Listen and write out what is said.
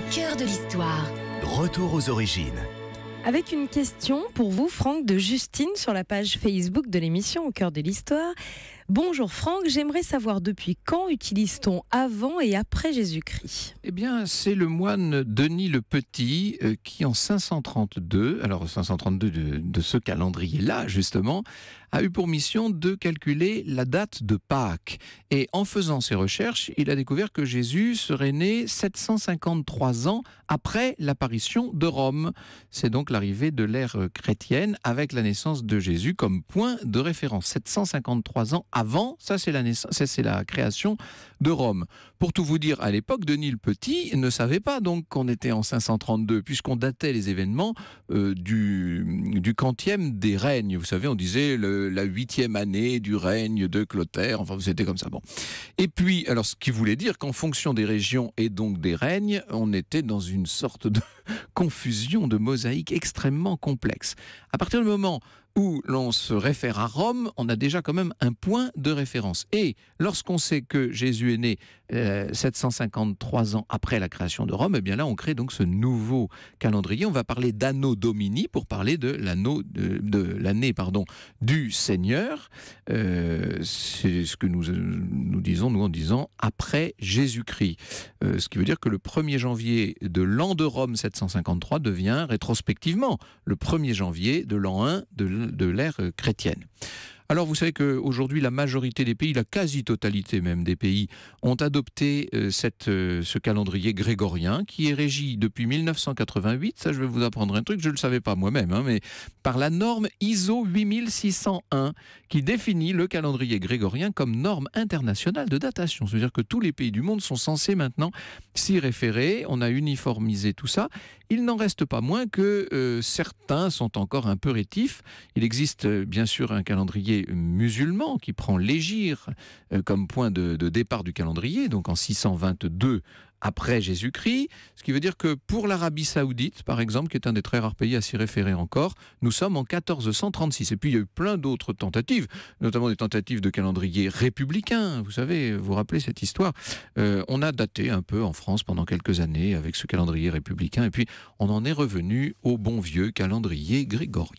au cœur de l'histoire. Retour aux origines. Avec une question pour vous, Franck, de Justine, sur la page Facebook de l'émission Au cœur de l'histoire. Bonjour Franck, j'aimerais savoir depuis quand utilise-t-on avant et après Jésus-Christ Eh bien, c'est le moine Denis le Petit euh, qui, en 532, alors 532 de, de ce calendrier-là, justement, a eu pour mission de calculer la date de Pâques. Et en faisant ses recherches, il a découvert que Jésus serait né 753 ans après l'apparition de Rome. C'est donc l'arrivée de l'ère chrétienne avec la naissance de Jésus comme point de référence. 753 ans avant, ça c'est la, c'est la création de Rome. Pour tout vous dire, à l'époque, Denis le Petit ne savait pas donc qu'on était en 532, puisqu'on datait les événements euh, du, du quantième des règnes. Vous savez, on disait la huitième année du règne de Clotaire. Enfin, c'était comme ça. Bon. Et puis, alors, ce qui voulait dire qu'en fonction des régions et donc des règnes, on était dans une sorte de confusion, de mosaïque extrêmement complexe. À partir du moment où l'on se réfère à Rome, on a déjà quand même un point de référence. Et lorsqu'on sait que Jésus est né 753 euh, ans après la création de Rome, eh bien là, on crée donc ce nouveau calendrier. On va parler d'anno domini pour parler de de, l'année pardon du Seigneur. Euh, c'est ce que nous, nous disons nous en disant après Jésus-Christ. Euh, ce qui veut dire que le 1er janvier de l'an de Rome 753 devient rétrospectivement le 1er janvier de l'an 1 de de l'ère euh, chrétienne. Alors vous savez qu'aujourd'hui, la majorité des pays, la quasi-totalité même des pays, ont adopté euh, euh, ce calendrier grégorien qui est régi depuis 1988, ça je vais vous apprendre un truc, je ne le savais pas moi-même, hein, mais par la norme ISO 8601 qui définit le calendrier grégorien comme norme internationale de datation. C'est-à-dire que tous les pays du monde sont censés maintenant s'y référer, on a uniformisé tout ça. Il n'en reste pas moins que euh, certains sont encore un peu rétifs. Il existe bien sûr un calendrier musulman qui prend l'égir euh, comme point de, départ du calendrier, donc en 622 après Jésus-Christ, ce qui veut dire que pour l'Arabie saoudite, par exemple, qui est un des très rares pays à s'y référer encore, nous sommes en 1436. Et puis il y a eu plein d'autres tentatives, notamment des tentatives de calendrier républicain. Vous savez, vous rappelez cette histoire. Euh, on a daté un peu en France pendant quelques années avec ce calendrier républicain, et puis on en est revenu au bon vieux calendrier grégorien.